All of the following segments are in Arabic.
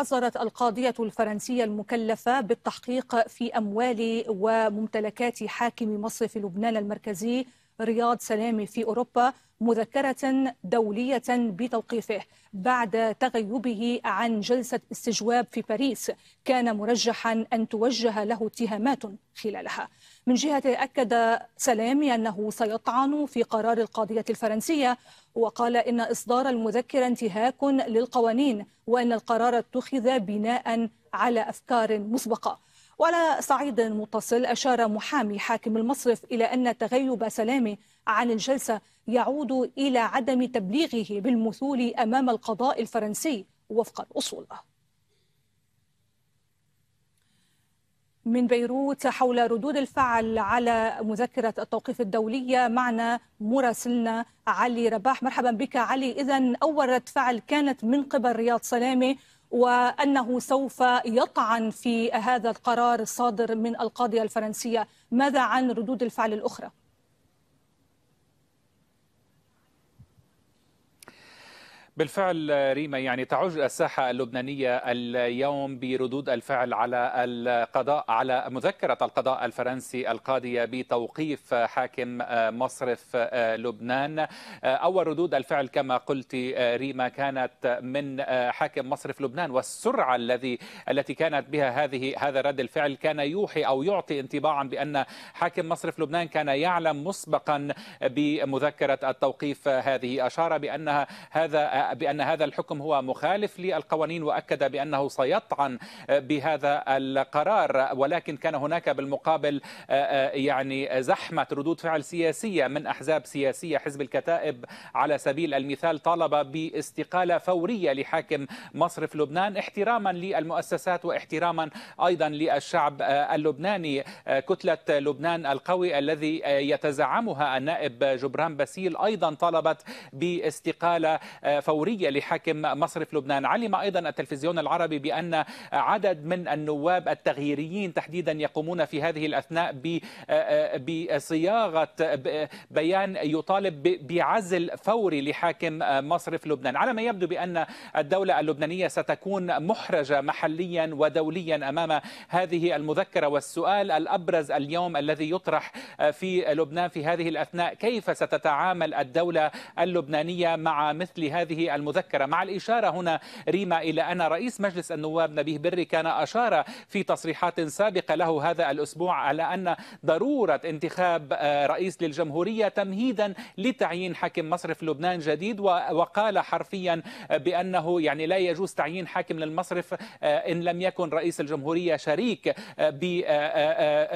أصدرت القاضية الفرنسية المكلفة بالتحقيق في أموال وممتلكات حاكم مصرف لبنان المركزي رياض سلامي في أوروبا مذكرة دولية بتوقيفه بعد تغيبه عن جلسة استجواب في باريس كان مرجحا أن توجه له اتهامات خلالها من جهته أكد سلامي أنه سيطعن في قرار القاضية الفرنسية وقال إن إصدار المذكرة انتهاك للقوانين وأن القرار اتخذ بناء على أفكار مسبقة وعلى صعيد متصل أشار محامي حاكم المصرف إلى أن تغيب سلامه عن الجلسة يعود إلى عدم تبليغه بالمثول أمام القضاء الفرنسي وفق أصوله من بيروت حول ردود الفعل على مذكرة التوقيف الدولية معنا مراسلنا علي رباح مرحبا بك علي إذا أول رد فعل كانت من قبل رياض سلامة وأنه سوف يطعن في هذا القرار الصادر من القاضية الفرنسية ماذا عن ردود الفعل الأخرى؟ بالفعل ريما يعني تعج الساحة اللبنانية اليوم بردود الفعل على القضاء على مذكرة القضاء الفرنسي القاضية بتوقيف حاكم مصرف لبنان أول ردود الفعل كما قلت ريما كانت من حاكم مصرف لبنان والسرعة الذي التي كانت بها هذه هذا رد الفعل كان يوحي أو يعطي انطباعا بأن حاكم مصرف لبنان كان يعلم مسبقا بمذكرة التوقيف هذه أشار بأنها هذا بأن هذا الحكم هو مخالف للقوانين وأكد بأنه سيطعن آه، بهذا القرار ولكن كان هناك بالمقابل آه، آه، يعني زحمة ردود فعل سياسية من أحزاب سياسية حزب الكتائب على سبيل المثال طالب باستقالة فورية لحاكم مصرف لبنان احتراما للمؤسسات واحتراما أيضا للشعب اللبناني كتلة لبنان القوي الذي يتزعمها النائب جبران باسيل أيضا طالبت باستقالة فورية فورية لحاكم مصرف لبنان علم أيضا التلفزيون العربي بأن عدد من النواب التغييريين تحديدا يقومون في هذه الأثناء بصياغة بيان يطالب بعزل فوري لحاكم مصرف لبنان على ما يبدو بأن الدولة اللبنانية ستكون محرجة محليا ودوليا أمام هذه المذكرة والسؤال الأبرز اليوم الذي يطرح في لبنان في هذه الأثناء كيف ستتعامل الدولة اللبنانية مع مثل هذه المذكرة مع الإشارة هنا ريما إلى أن رئيس مجلس النواب نبيه بري كان أشار في تصريحات سابقة له هذا الأسبوع على أن ضرورة انتخاب آه، رئيس للجمهورية تمهيدا لتعيين حاكم مصرف لبنان جديد وقال حرفيا بأنه يعني لا يجوز تعيين حاكم للمصرف آه، إن لم يكن رئيس الجمهورية شريك آه،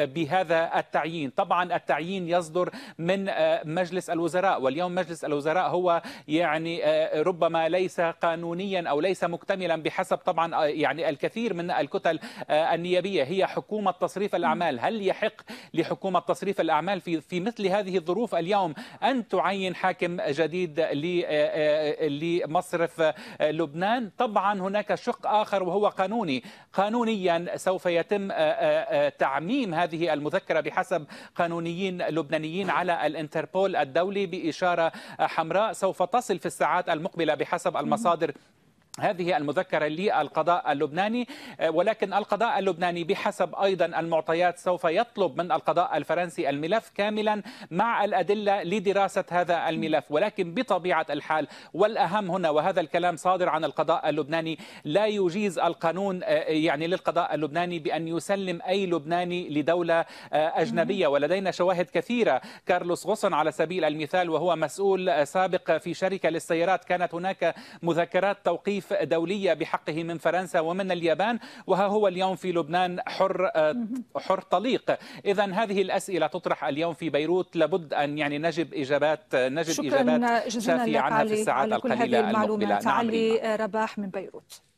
بهذا التعيين طبعا التعيين يصدر من مجلس الوزراء واليوم مجلس الوزراء هو يعني ربما ربما ليس قانونيا أو ليس مكتملا بحسب طبعا آه، يعني الكثير من الكتل آه، النيابية هي حكومة تصريف الأعمال هل يحق لحكومة تصريف الأعمال في في مثل هذه الظروف اليوم أن تعين حاكم جديد آه، لمصرف لبنان طبعا هناك شق آخر وهو قانوني قانونيا سوف يتم تعميم هذه المذكرة بحسب قانونيين لبنانيين على الانتربول الدولي بإشارة حمراء سوف تصل في الساعات المقبلة بحسب المصادر هذه المذكرة للقضاء اللبناني آه، ولكن القضاء اللبناني بحسب أيضا المعطيات سوف يطلب من القضاء الفرنسي الملف كاملا مع الأدلة لدراسة هذا الملف ولكن بطبيعة الحال والأهم هنا وهذا الكلام صادر عن القضاء اللبناني لا يجيز القانون آه، يعني للقضاء اللبناني بأن يسلم أي لبناني لدولة آه، أجنبية ولدينا شواهد كثيرة كارلوس غصن على سبيل المثال وهو مسؤول سابق في شركة للسيارات كانت هناك مذكرات توقيف دولية بحقه من فرنسا ومن اليابان وها هو اليوم في لبنان حر آه، حر طليق إذا هذه الأسئلة تطرح اليوم في بيروت لابد أن يعني نجد إجابات آه، نجد إجابات شافية عنها في الساعات القليلة المقبلة نعم علي رباح من بيروت